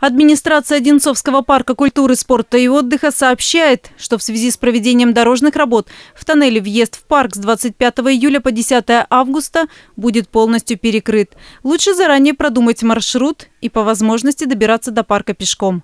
Администрация Одинцовского парка культуры, спорта и отдыха сообщает, что в связи с проведением дорожных работ в тоннеле въезд в парк с 25 июля по 10 августа будет полностью перекрыт. Лучше заранее продумать маршрут и по возможности добираться до парка пешком.